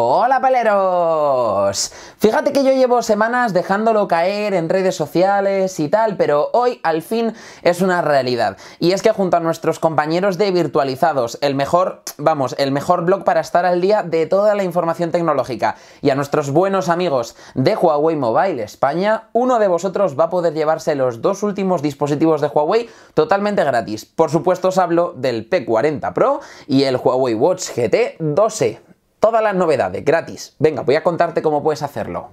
Hola paleros. Fíjate que yo llevo semanas dejándolo caer en redes sociales y tal, pero hoy al fin es una realidad. Y es que junto a nuestros compañeros de Virtualizados, el mejor, vamos, el mejor blog para estar al día de toda la información tecnológica, y a nuestros buenos amigos de Huawei Mobile España, uno de vosotros va a poder llevarse los dos últimos dispositivos de Huawei totalmente gratis. Por supuesto os hablo del P40 Pro y el Huawei Watch GT 12 todas las novedades gratis. Venga, voy a contarte cómo puedes hacerlo.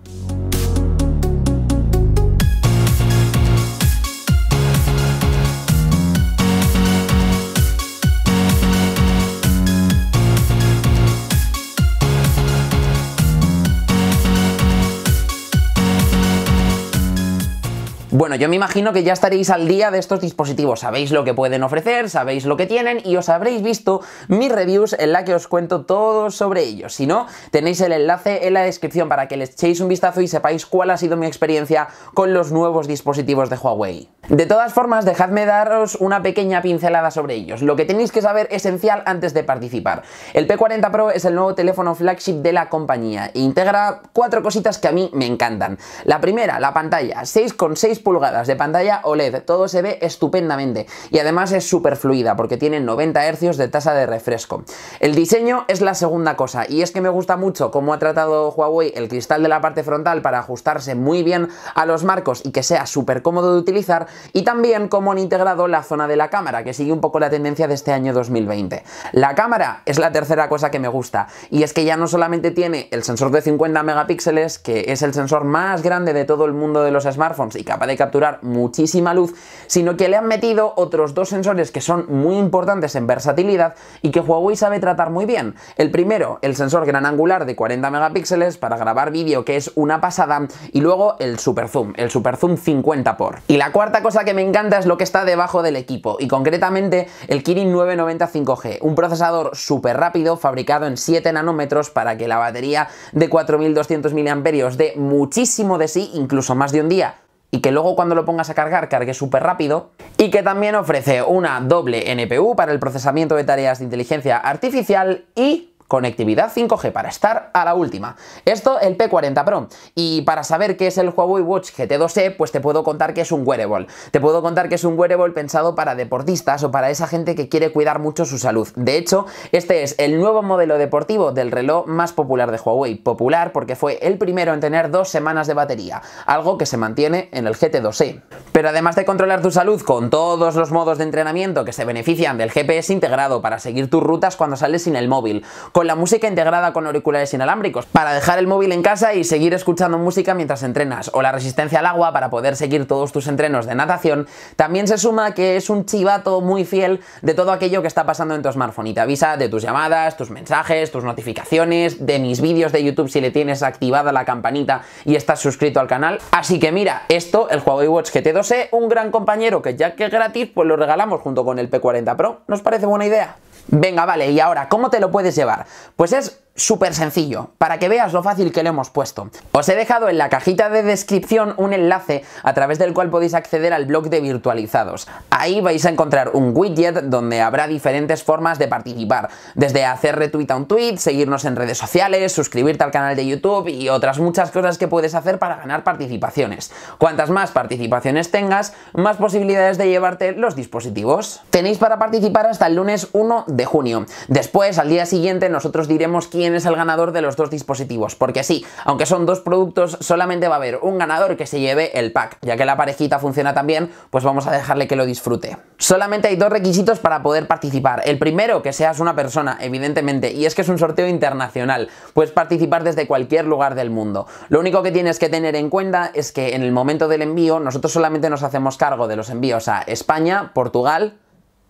Bueno, yo me imagino que ya estaréis al día de estos dispositivos, sabéis lo que pueden ofrecer, sabéis lo que tienen y os habréis visto mis reviews en la que os cuento todo sobre ellos. Si no, tenéis el enlace en la descripción para que les echéis un vistazo y sepáis cuál ha sido mi experiencia con los nuevos dispositivos de Huawei. De todas formas, dejadme daros una pequeña pincelada sobre ellos. Lo que tenéis que saber esencial antes de participar. El P40 Pro es el nuevo teléfono flagship de la compañía e integra cuatro cositas que a mí me encantan. La primera, la pantalla, 6,6 pulgadas de pantalla OLED, todo se ve estupendamente y además es súper fluida porque tiene 90 hercios de tasa de refresco. El diseño es la segunda cosa y es que me gusta mucho cómo ha tratado Huawei el cristal de la parte frontal para ajustarse muy bien a los marcos y que sea súper cómodo de utilizar y también cómo han integrado la zona de la cámara que sigue un poco la tendencia de este año 2020. La cámara es la tercera cosa que me gusta y es que ya no solamente tiene el sensor de 50 megapíxeles que es el sensor más grande de todo el mundo de los smartphones y capaz de capturar muchísima luz, sino que le han metido otros dos sensores que son muy importantes en versatilidad y que Huawei sabe tratar muy bien. El primero, el sensor gran angular de 40 megapíxeles para grabar vídeo, que es una pasada, y luego el super zoom, el super zoom 50 por. Y la cuarta cosa que me encanta es lo que está debajo del equipo, y concretamente el Kirin 995 g un procesador súper rápido fabricado en 7 nanómetros para que la batería de 4200 mAh de muchísimo de sí, incluso más de un día y que luego cuando lo pongas a cargar cargue súper rápido y que también ofrece una doble NPU para el procesamiento de tareas de inteligencia artificial y conectividad 5G para estar a la última. Esto el P40 Pro. Y para saber qué es el Huawei Watch GT2e, pues te puedo contar que es un wearable. Te puedo contar que es un wearable pensado para deportistas o para esa gente que quiere cuidar mucho su salud. De hecho, este es el nuevo modelo deportivo del reloj más popular de Huawei. Popular porque fue el primero en tener dos semanas de batería, algo que se mantiene en el GT2e. Pero además de controlar tu salud con todos los modos de entrenamiento que se benefician del GPS integrado para seguir tus rutas cuando sales sin el móvil, con la música integrada con auriculares inalámbricos, para dejar el móvil en casa y seguir escuchando música mientras entrenas, o la resistencia al agua para poder seguir todos tus entrenos de natación, también se suma que es un chivato muy fiel de todo aquello que está pasando en tu smartphone y te avisa de tus llamadas, tus mensajes, tus notificaciones, de mis vídeos de YouTube si le tienes activada la campanita y estás suscrito al canal. Así que mira, esto, el Huawei Watch GT2e, un gran compañero que ya que es gratis, pues lo regalamos junto con el P40 Pro. ¿Nos parece buena idea? Venga, vale, y ahora, ¿cómo te lo puedes llevar? Pues es súper sencillo, para que veas lo fácil que le hemos puesto. Os he dejado en la cajita de descripción un enlace a través del cual podéis acceder al blog de virtualizados. Ahí vais a encontrar un widget donde habrá diferentes formas de participar, desde hacer retweet a un tweet, seguirnos en redes sociales, suscribirte al canal de YouTube y otras muchas cosas que puedes hacer para ganar participaciones. Cuantas más participaciones tengas, más posibilidades de llevarte los dispositivos. Tenéis para participar hasta el lunes 1 de junio. Después, al día siguiente, nosotros diremos quién es el ganador de los dos dispositivos, porque sí, aunque son dos productos, solamente va a haber un ganador que se lleve el pack, ya que la parejita funciona también, pues vamos a dejarle que lo disfrute. Solamente hay dos requisitos para poder participar. El primero, que seas una persona, evidentemente, y es que es un sorteo internacional, puedes participar desde cualquier lugar del mundo. Lo único que tienes que tener en cuenta es que en el momento del envío, nosotros solamente nos hacemos cargo de los envíos a España, Portugal,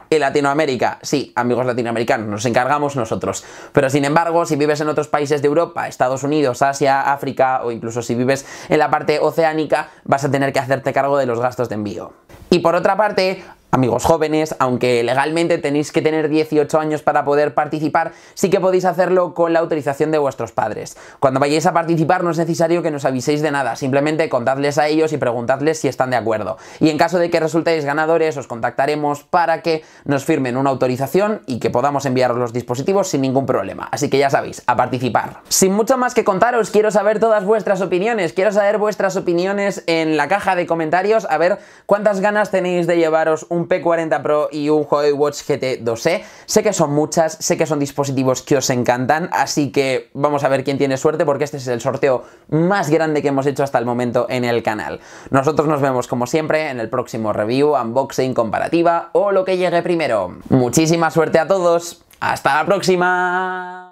en Latinoamérica. Sí, amigos latinoamericanos, nos encargamos nosotros. Pero sin embargo, si vives en otros países de Europa, Estados Unidos, Asia, África o incluso si vives en la parte oceánica, vas a tener que hacerte cargo de los gastos de envío. Y por otra parte, amigos jóvenes, aunque legalmente tenéis que tener 18 años para poder participar, sí que podéis hacerlo con la autorización de vuestros padres. Cuando vayáis a participar no es necesario que nos aviséis de nada, simplemente contadles a ellos y preguntadles si están de acuerdo. Y en caso de que resultéis ganadores, os contactaremos para que nos firmen una autorización y que podamos enviaros los dispositivos sin ningún problema. Así que ya sabéis, a participar. Sin mucho más que contaros, quiero saber todas vuestras opiniones, quiero saber vuestras opiniones en la caja de comentarios, a ver cuántas ganas tenéis de llevaros un P40 Pro y un Huawei Watch GT 2e. Sé que son muchas, sé que son dispositivos que os encantan, así que vamos a ver quién tiene suerte porque este es el sorteo más grande que hemos hecho hasta el momento en el canal. Nosotros nos vemos como siempre en el próximo review, unboxing, comparativa o lo que llegue primero. Muchísima suerte a todos, hasta la próxima.